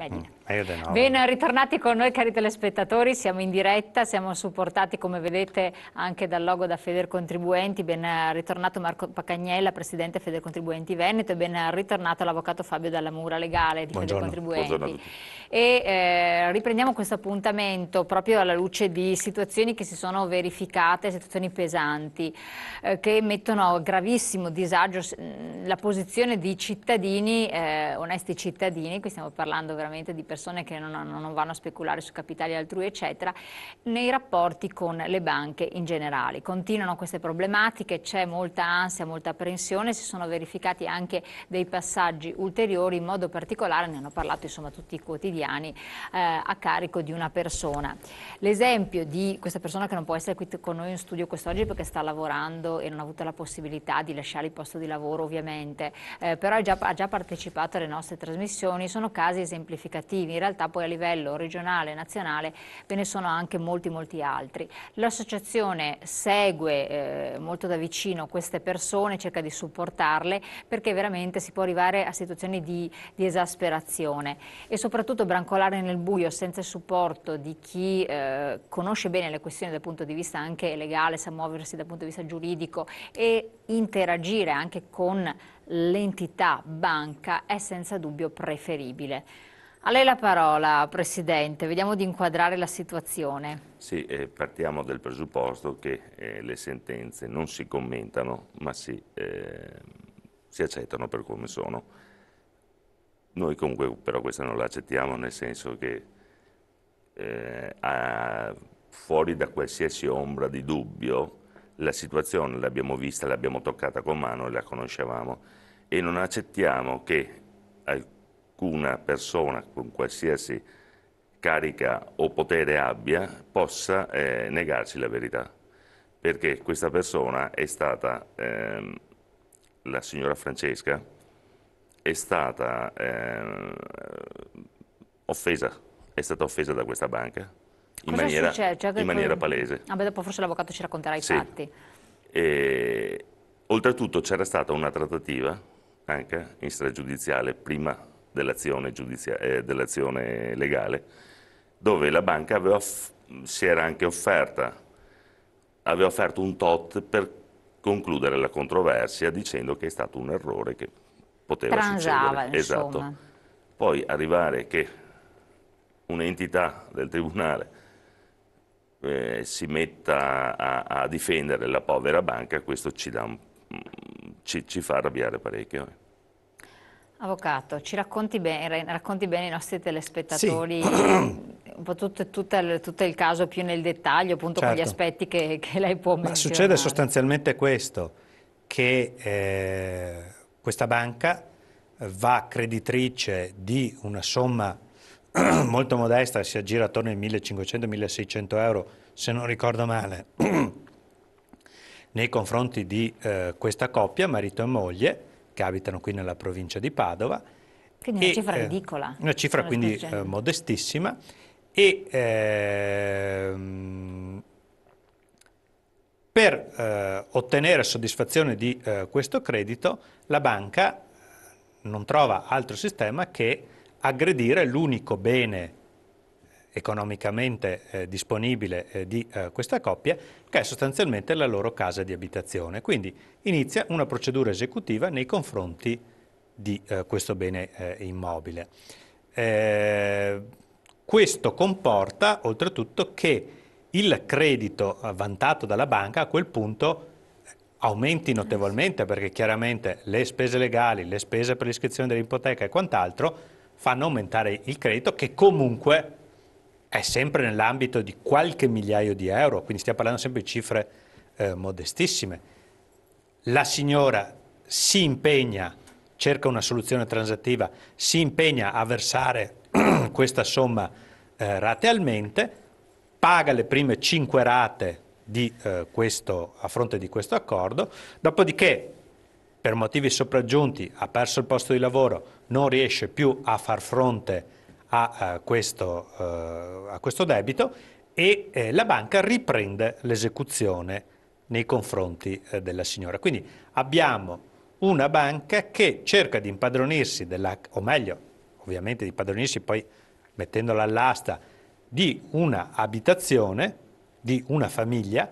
Medina. Mm. Eh, ben ritornati con noi cari telespettatori, siamo in diretta, siamo supportati come vedete anche dal logo da Federcontribuenti, ben ritornato Marco Pacagnella, Presidente Federcontribuenti Veneto e ben ritornato l'Avvocato Fabio Dalla Mura, legale di Buongiorno. Feder Contribuenti. E eh, riprendiamo questo appuntamento proprio alla luce di situazioni che si sono verificate, situazioni pesanti, eh, che mettono a gravissimo disagio la posizione di cittadini, eh, onesti cittadini, qui stiamo parlando veramente di persone persone che non, non vanno a speculare su capitali altrui, eccetera, nei rapporti con le banche in generale. Continuano queste problematiche, c'è molta ansia, molta apprensione, si sono verificati anche dei passaggi ulteriori, in modo particolare ne hanno parlato insomma, tutti i quotidiani eh, a carico di una persona. L'esempio di questa persona che non può essere qui con noi in studio quest'oggi perché sta lavorando e non ha avuto la possibilità di lasciare il posto di lavoro ovviamente, eh, però già, ha già partecipato alle nostre trasmissioni, sono casi esemplificativi quindi in realtà poi a livello regionale e nazionale ve ne sono anche molti molti altri. L'associazione segue eh, molto da vicino queste persone, cerca di supportarle perché veramente si può arrivare a situazioni di, di esasperazione e soprattutto brancolare nel buio senza il supporto di chi eh, conosce bene le questioni dal punto di vista anche legale, sa muoversi dal punto di vista giuridico e interagire anche con l'entità banca è senza dubbio preferibile. A lei la parola, Presidente, vediamo di inquadrare la situazione. Sì, eh, partiamo dal presupposto che eh, le sentenze non si commentano, ma si, eh, si, accettano per come sono. Noi comunque però questa non la accettiamo nel senso che eh, a, fuori da qualsiasi ombra di dubbio la situazione l'abbiamo vista, l'abbiamo toccata con mano e la conoscevamo e non accettiamo che ciascuna persona con qualsiasi carica o potere abbia possa eh, negarci la verità, perché questa persona è stata, eh, la signora Francesca, è stata eh, offesa, è stata offesa da questa banca in, maniera, cioè, in maniera, palese. Ah, beh, dopo forse l'avvocato ci racconterà i sì. fatti. E, oltretutto c'era stata una trattativa anche in stragiudiziale prima dell'azione, eh, dell legale, dove la banca si era anche offerta, aveva offerto un tot per concludere la controversia dicendo che è stato un errore che poteva Transava, succedere. Esatto. Poi arrivare che un'entità del tribunale eh, si metta a, a, difendere la povera banca, questo ci, un, ci, ci fa arrabbiare parecchio. Eh. Avvocato, ci racconti bene, racconti bene ai nostri telespettatori sì. tutto, tutto, il, tutto, il, caso più nel dettaglio, appunto certo. con gli certo. aspetti che, che lei può Ma Succede sostanzialmente questo, che eh, questa banca va creditrice di una somma molto modesta, si aggira attorno ai 1.500-1.600 euro, se non ricordo male, nei confronti di eh, questa coppia, marito e moglie, che abitano qui nella provincia di Padova. Quindi una e, cifra eh, ridicola. Una cifra quindi eh, modestissima e ehm, per eh, ottenere soddisfazione di eh, questo credito la banca non trova altro sistema che aggredire l'unico bene economicamente eh, disponibile eh, di eh, questa coppia, che è sostanzialmente la loro casa di abitazione. Quindi inizia una procedura esecutiva nei confronti di eh, questo bene eh, immobile. Eh, questo comporta oltretutto che il credito vantato dalla banca a quel punto aumenti notevolmente perché chiaramente le spese legali, le spese per l'iscrizione dell'ipoteca e quant'altro fanno aumentare il credito che comunque è sempre nell'ambito di qualche migliaio di euro, quindi stiamo parlando sempre di cifre eh, modestissime. La signora si impegna, cerca una soluzione transattiva, si impegna a versare questa somma eh, ratealmente, paga le prime 5 rate di, eh, questo, a fronte di questo accordo, dopodiché per motivi sopraggiunti ha perso il posto di lavoro, non riesce più a far fronte a, eh, questo, eh, a questo debito e eh, la banca riprende l'esecuzione nei confronti della signora. Quindi abbiamo una banca che cerca di impadronirsi, della, o meglio, ovviamente di impadronirsi poi mettendola all'asta, di una abitazione, di una famiglia,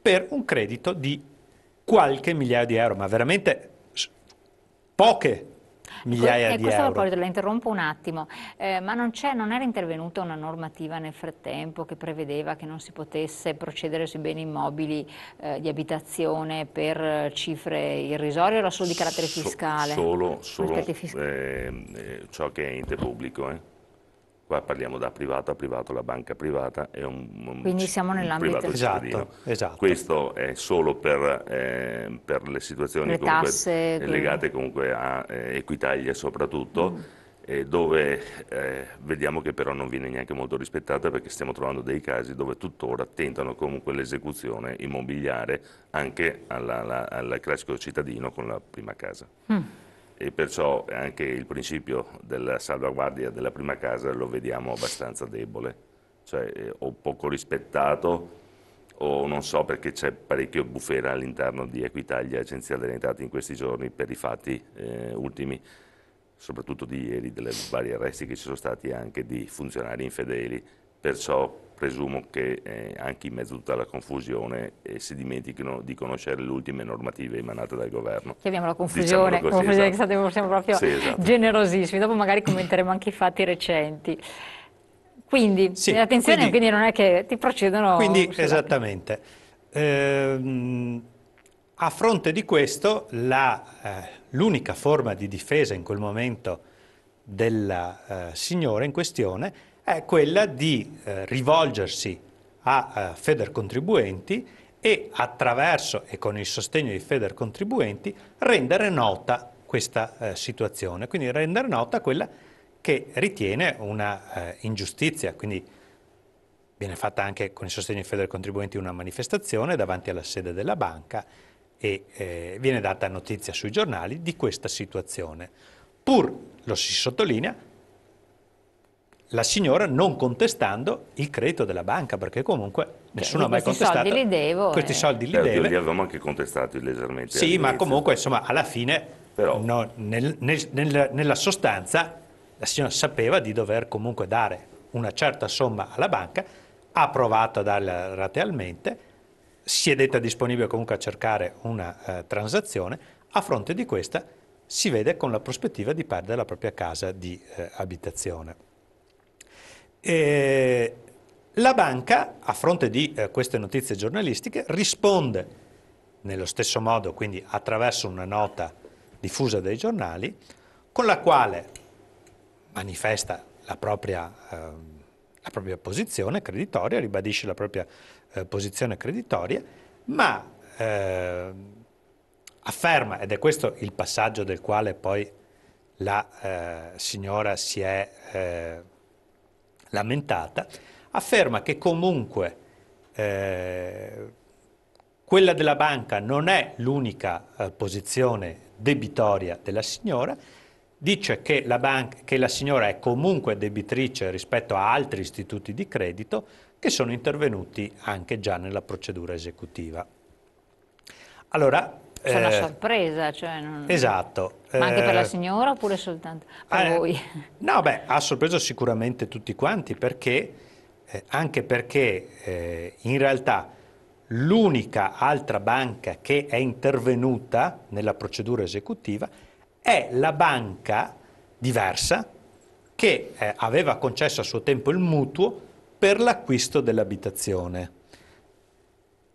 per un credito di qualche migliaio di euro, ma veramente poche migliaia e eh, di euro. Proposito, la interrompo un attimo, eh, ma non, non, era intervenuta una normativa nel frattempo che prevedeva che non si potesse procedere sui beni immobili eh, di abitazione per eh, cifre irrisorie o era solo di carattere fiscale? So, solo, solo ehm, eh, ciò che è ente pubblico. Eh? Qua parliamo da privato a privato, la banca privata è un, un Quindi siamo nell'ambito esatto, esatto. Questo è solo per, eh, per le situazioni le comunque tasse, legate comunque a eh, Equitalia soprattutto. Mm dove eh, vediamo che però non viene neanche molto rispettata perché stiamo trovando dei casi dove tuttora tentano comunque l'esecuzione immobiliare anche al classico cittadino con la prima casa. Mm e perciò anche il principio della salvaguardia della prima casa lo vediamo abbastanza debole, cioè eh, o poco rispettato o non so perché c'è parecchio bufera all'interno di Equitalia Agenzia delle Entrate in questi giorni per i fatti eh, ultimi, soprattutto di ieri, delle vari arresti che ci sono stati anche di funzionari infedeli, perciò presumo che eh, anche in mezzo a tutta la confusione eh, si dimentichino di conoscere le ultime normative emanate dal governo. Chiamiamola confusione, così, confusione esatto. che siamo proprio sì, esatto. generosissimi, dopo magari commenteremo anche i fatti recenti. Quindi, sì, attenzione, quindi, quindi, non è che ti procedono... Quindi, esattamente. Eh, a fronte di questo, eh, l'unica forma di difesa in quel momento della eh, signora in questione è quella di eh, rivolgersi a eh, Contribuenti e attraverso e con il sostegno di Feder Contribuenti rendere nota questa eh, situazione, quindi rendere nota quella che ritiene una eh, ingiustizia, quindi viene fatta anche con il sostegno di Feder Contribuenti una manifestazione davanti alla sede della banca e eh, viene data notizia sui giornali di questa situazione. Pur, lo si sottolinea, la signora non contestando il credito della banca, perché comunque cioè, nessuno ha mai contestato. Soldi devo, questi eh. soldi li eh, deve. Li avevamo anche contestati leggermente. Sì, ma comunque insomma alla fine Però... no, nel, nel, nel, nella sostanza la signora sapeva di dover comunque dare una certa somma alla banca, ha provato a darla ratealmente, si è detta disponibile comunque a cercare una eh, transazione, a fronte di questa si vede con la prospettiva di perdere la propria casa di eh, abitazione. Eh, la banca, a fronte di eh, queste notizie giornalistiche, risponde nello stesso modo, quindi attraverso una nota diffusa dai giornali, con la quale manifesta la propria, eh, la propria posizione creditoria, ribadisce la propria eh, posizione creditoria, ma eh, afferma, ed è questo il passaggio del quale poi la eh, signora si è eh, lamentata, afferma che comunque eh, quella della banca non è l'unica eh, posizione debitoria della signora, dice che la, banca, che la signora è comunque debitrice rispetto a altri istituti di credito che sono intervenuti anche già nella procedura esecutiva. Allora, c'è eh, una sorpresa. Cioè non... Esatto. Ma anche per la eh, signora oppure soltanto per eh, voi? No, beh, ha sorpreso sicuramente tutti quanti perché, eh, anche perché eh, in realtà l'unica altra banca che è intervenuta nella procedura esecutiva è la banca diversa che eh, aveva concesso a suo tempo il mutuo per l'acquisto dell'abitazione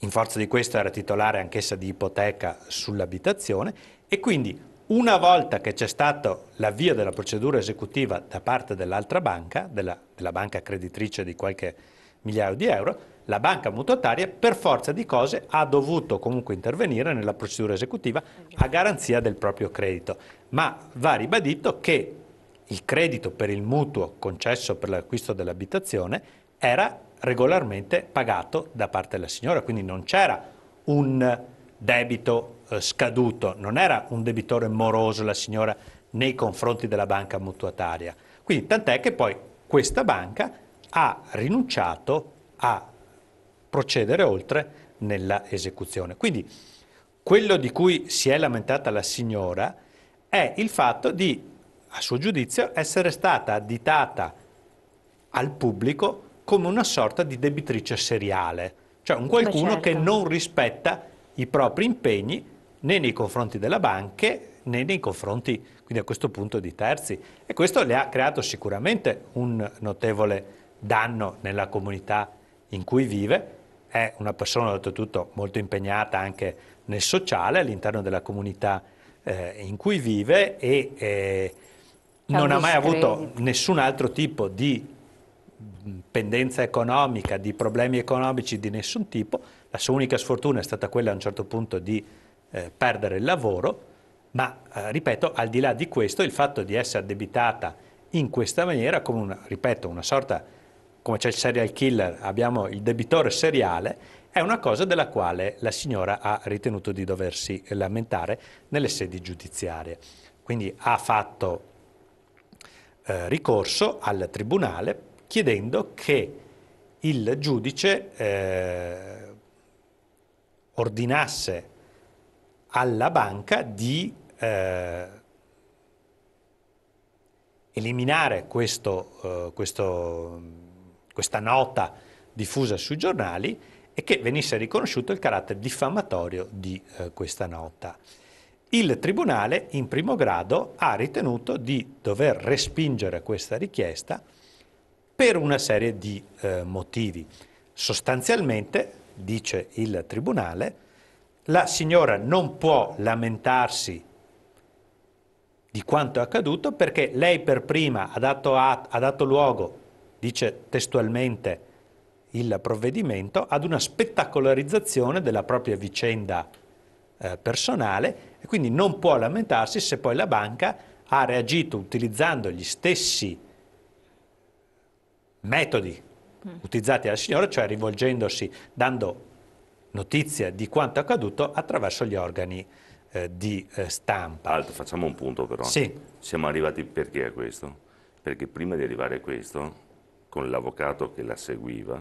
in forza di questo era titolare anch'essa di ipoteca sull'abitazione e quindi una volta che c'è stato l'avvio della procedura esecutiva da parte dell'altra banca, della, della, banca creditrice di qualche migliaio di euro, la banca mutuataria per forza di cose ha dovuto comunque intervenire nella procedura esecutiva a garanzia del proprio credito, ma va ribadito che il credito per il mutuo concesso per l'acquisto dell'abitazione era regolarmente pagato da parte della signora, quindi non c'era un debito eh, scaduto, non era un debitore moroso la signora nei confronti della banca mutuataria. Quindi tant'è che poi questa banca ha rinunciato a procedere oltre nella esecuzione. Quindi quello di cui si è lamentata la signora è il fatto di, a suo giudizio, essere stata additata al pubblico come una sorta di debitrice seriale, cioè un qualcuno certo. che non rispetta i propri impegni né nei confronti della banca né nei confronti, quindi a questo punto, di terzi. E questo le ha creato sicuramente un notevole danno nella comunità in cui vive. È una persona, oltretutto, molto impegnata anche nel sociale all'interno della comunità eh, in cui vive e eh, non ha mai avuto nessun altro tipo di Mm, pendenza economica, di problemi economici di nessun tipo, la sua unica sfortuna è stata quella a un certo punto di eh, perdere il lavoro, ma eh, ripeto, al di là di questo, il fatto di essere addebitata in questa maniera, come una, ripeto, una sorta, come c'è il serial killer, abbiamo il debitore seriale, è una cosa della quale la signora ha ritenuto di doversi lamentare nelle sedi giudiziarie. Quindi ha fatto eh, ricorso al Tribunale chiedendo che il giudice eh, ordinasse alla banca di eh, eliminare questo, eh, questo, questa nota diffusa sui giornali e che venisse riconosciuto il carattere diffamatorio di eh, questa nota. Il Tribunale in primo grado ha ritenuto di dover respingere questa richiesta per una serie di eh, motivi. Sostanzialmente, dice il Tribunale, la signora non può lamentarsi di quanto è accaduto perché lei per prima ha dato, a, ha dato luogo, dice testualmente il provvedimento, ad una spettacolarizzazione della propria vicenda eh, personale e quindi non può lamentarsi se poi la banca ha reagito utilizzando gli stessi metodi mm. utilizzati dal Signore, cioè rivolgendosi, dando notizia di quanto accaduto attraverso gli organi eh, di eh, stampa. Alto, facciamo un punto però. Sì. Siamo arrivati perché a questo? Perché prima di arrivare a questo, con l'avvocato che la seguiva,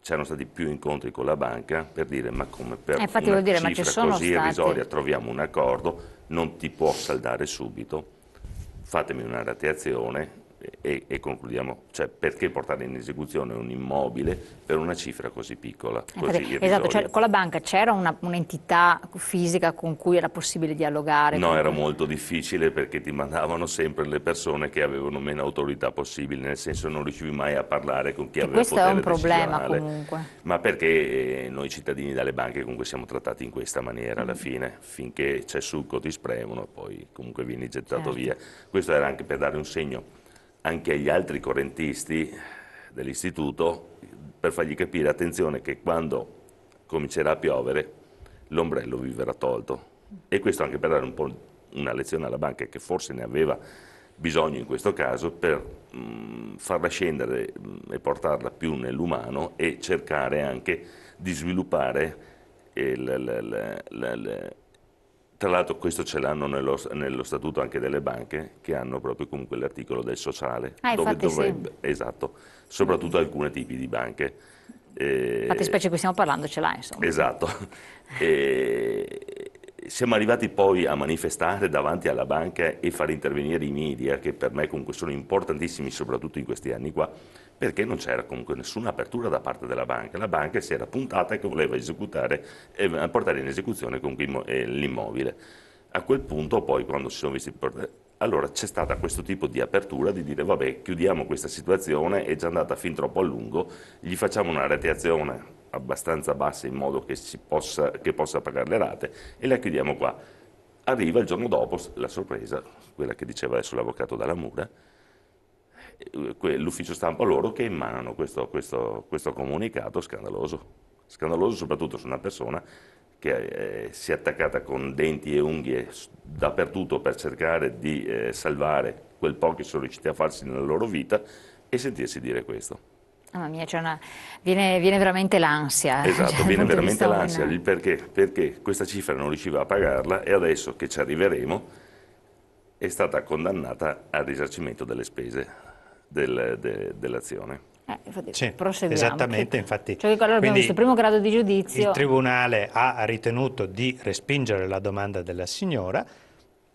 c'erano stati più incontri con la banca per dire ma come per eh, infatti, una dire, cifra così stati. irrisoria troviamo un accordo, non ti può saldare subito, fatemi una rateazione, e, e, concludiamo, cioè perché portare in esecuzione un immobile per una cifra così piccola? Eh, così esatto, cioè, con la banca c'era un'entità un fisica con cui era possibile dialogare? No, era molto difficile perché ti mandavano sempre le persone che avevano meno autorità possibile, nel senso non riuscivi mai a parlare con chi e aveva questo potere Questo è un problema comunque. Ma perché eh, noi cittadini dalle banche comunque siamo trattati in questa maniera alla mm. fine, finché c'è succo ti spremono, poi comunque vieni gettato certo. via. Questo era anche per dare un segno anche agli altri correntisti dell'istituto per fargli capire, attenzione, che quando comincerà a piovere l'ombrello vi verrà tolto. E questo anche per dare un po' una lezione alla banca che forse ne aveva bisogno in questo caso per mh, farla scendere mh, e portarla più nell'umano e cercare anche di sviluppare il, il, il, tra l'altro questo ce l'hanno nello, nello, statuto anche delle banche che hanno proprio comunque l'articolo del sociale. Ah, dove dovrebbe, sì. Esatto, soprattutto alcuni tipi di banche. Eh, Fate specie qui stiamo parlando ce l'ha insomma. Esatto. Eh, siamo arrivati poi a manifestare davanti alla banca e far intervenire i media, che per me comunque sono importantissimi soprattutto in questi anni qua, perché non c'era comunque nessuna apertura da parte della banca, la banca si era puntata che voleva esecutare, eh, portare in esecuzione eh, l'immobile. A quel punto poi quando si sono visti allora c'è stata questo tipo di apertura di dire vabbè chiudiamo questa situazione, è già andata fin troppo a lungo, gli facciamo una reteazione abbastanza bassa in modo che, possa, che possa pagare le rate e la chiudiamo qua. Arriva il giorno dopo la sorpresa, quella che diceva adesso l'avvocato Dalla Mura, l'ufficio stampa loro che emanano questo, questo, questo comunicato scandaloso. Scandaloso soprattutto su una persona che eh, si è attaccata con denti e unghie dappertutto per cercare di eh, salvare quel po' che sono riusciti a farsi nella loro vita e sentirsi dire questo. Mamma mia, una... viene, viene, veramente l'ansia. Eh, esatto, cioè, viene veramente l'ansia. Una... Perché? Perché questa cifra non riusciva a pagarla e adesso che ci arriveremo è stata condannata al risarcimento delle spese del, de, dell'azione. Eh, infatti, sì, esattamente, infatti. Cioè allora abbiamo visto il primo grado di giudizio. Il Tribunale ha ritenuto di respingere la domanda della signora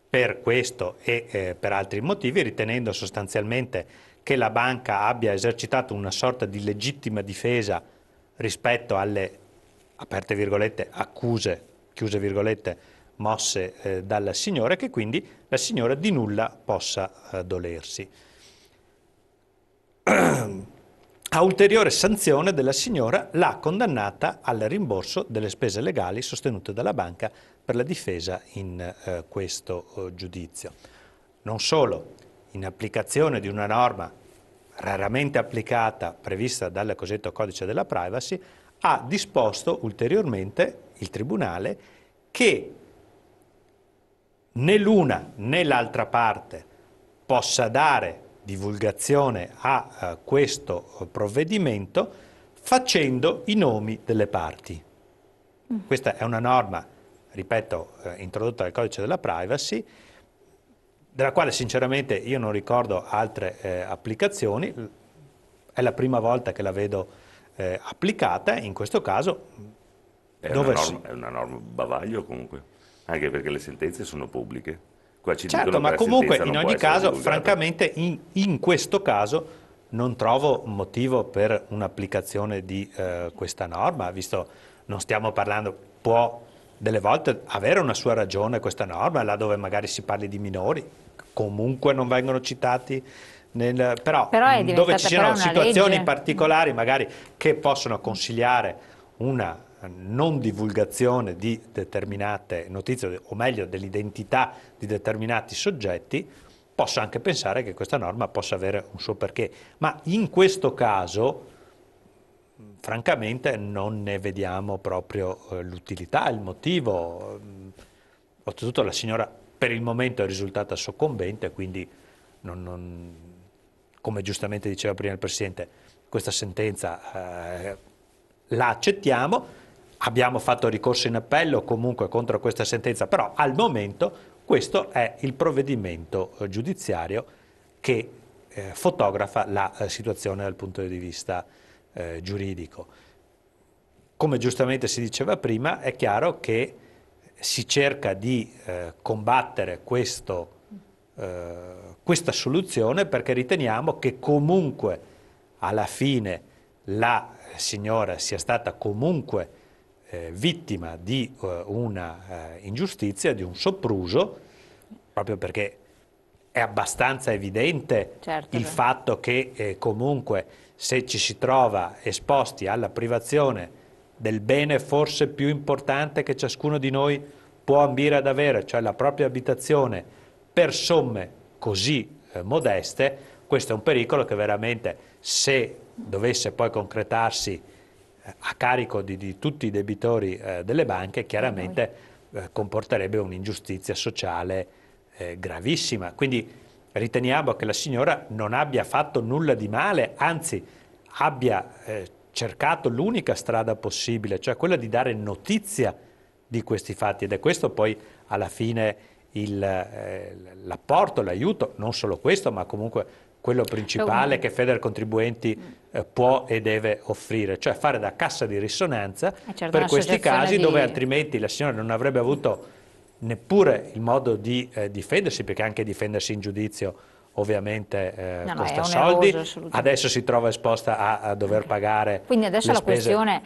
per questo e eh, per altri motivi, ritenendo sostanzialmente che la banca abbia esercitato una sorta di legittima difesa rispetto alle, aperte virgolette, accuse, chiuse virgolette, mosse eh, dalla signora e che quindi la signora di nulla possa eh, dolersi. a ulteriore sanzione della signora l'ha condannata al rimborso delle spese legali sostenute dalla banca per la difesa in eh, questo eh, giudizio. Non solo, in applicazione di una norma raramente applicata prevista dal cosiddetto codice della privacy, ha disposto ulteriormente il Tribunale che né l'una né l'altra parte possa dare divulgazione a eh, questo provvedimento facendo i nomi delle parti. Mm. Questa è una norma, ripeto, eh, introdotta dal codice della privacy, della quale sinceramente io non ricordo altre eh, applicazioni, è la prima volta che la vedo eh, applicata, in questo caso... È, una norma, si... è una norma bavaglio comunque, anche perché le sentenze sono pubbliche. Qua ci certo, ma comunque in ogni caso, divulgata. francamente, in, in, questo caso non trovo motivo per un'applicazione di eh, questa norma, visto non stiamo parlando, può delle volte avere una sua ragione questa norma, là dove magari si parli di minori, comunque non vengono citati nel, però, però dove ci siano situazioni legge. particolari magari che possono consigliare una non divulgazione di determinate notizie, o meglio dell'identità di determinati soggetti, posso anche pensare che questa norma possa avere un suo perché. Ma in questo caso, francamente, non ne vediamo proprio eh, l'utilità, il motivo. Oltretutto la signora per il momento è risultata soccombente, quindi, non, non, come giustamente diceva prima il Presidente, questa sentenza eh, la accettiamo, abbiamo fatto ricorso in appello comunque contro questa sentenza, però al momento questo è il provvedimento eh, giudiziario che eh, fotografa la eh, situazione dal punto di vista eh, giuridico. Come giustamente si diceva prima, è chiaro che si cerca di eh, combattere questo, eh, questa soluzione perché riteniamo che comunque alla fine la signora sia stata comunque eh, vittima di eh, una eh, ingiustizia, di un sopruso, proprio perché è abbastanza evidente certo, il beh. fatto che eh, comunque se ci si trova esposti alla privazione del bene forse più importante che ciascuno di noi può ambire ad avere, cioè la propria abitazione, per somme così eh, modeste, questo è un pericolo che veramente se dovesse poi concretarsi a carico di, di tutti i debitori eh, delle banche chiaramente eh, comporterebbe un'ingiustizia sociale eh, gravissima. Quindi riteniamo che la signora non abbia fatto nulla di male, anzi abbia eh, cercato l'unica strada possibile, cioè quella di dare notizia di questi fatti ed è questo poi alla fine eh, l'apporto, l'aiuto, non solo questo, ma comunque quello principale che Feder Contribuenti mm. eh, può e deve offrire, cioè fare da cassa di risonanza eh certo, per questi casi di... dove altrimenti la signora non avrebbe avuto neppure il modo di eh, difendersi, perché anche difendersi in giudizio ovviamente eh, no, no, costa soldi, eroso, adesso si trova esposta a, a dover okay. pagare Quindi adesso la spese. questione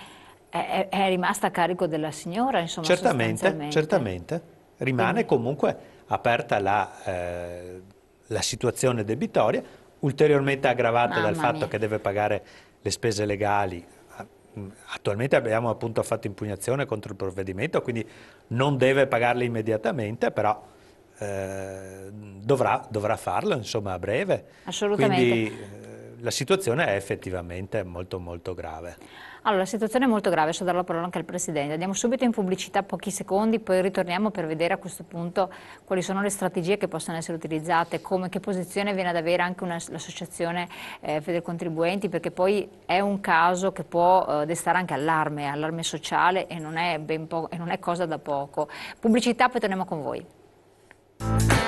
è, è, rimasta a carico della signora, insomma, certamente, certamente. rimane Quindi. comunque aperta la, eh, la situazione debitoria, ulteriormente aggravata Mamma dal fatto mia. che deve pagare le spese legali. Attualmente abbiamo appunto fatto impugnazione contro il provvedimento, quindi non deve pagarle immediatamente, però eh, dovrà, dovrà, farlo insomma a breve. Assolutamente. Quindi, la situazione è effettivamente molto molto grave. Allora, la situazione è molto grave, adesso darò la parola anche al Presidente. Andiamo subito in pubblicità pochi secondi, poi ritorniamo per vedere a questo punto quali sono le strategie che possono essere utilizzate, come, che posizione viene ad avere anche l'associazione eh, Contribuenti, perché poi è un caso che può eh, destare anche allarme, allarme sociale e non, e non è cosa da poco. Pubblicità, poi torniamo con voi.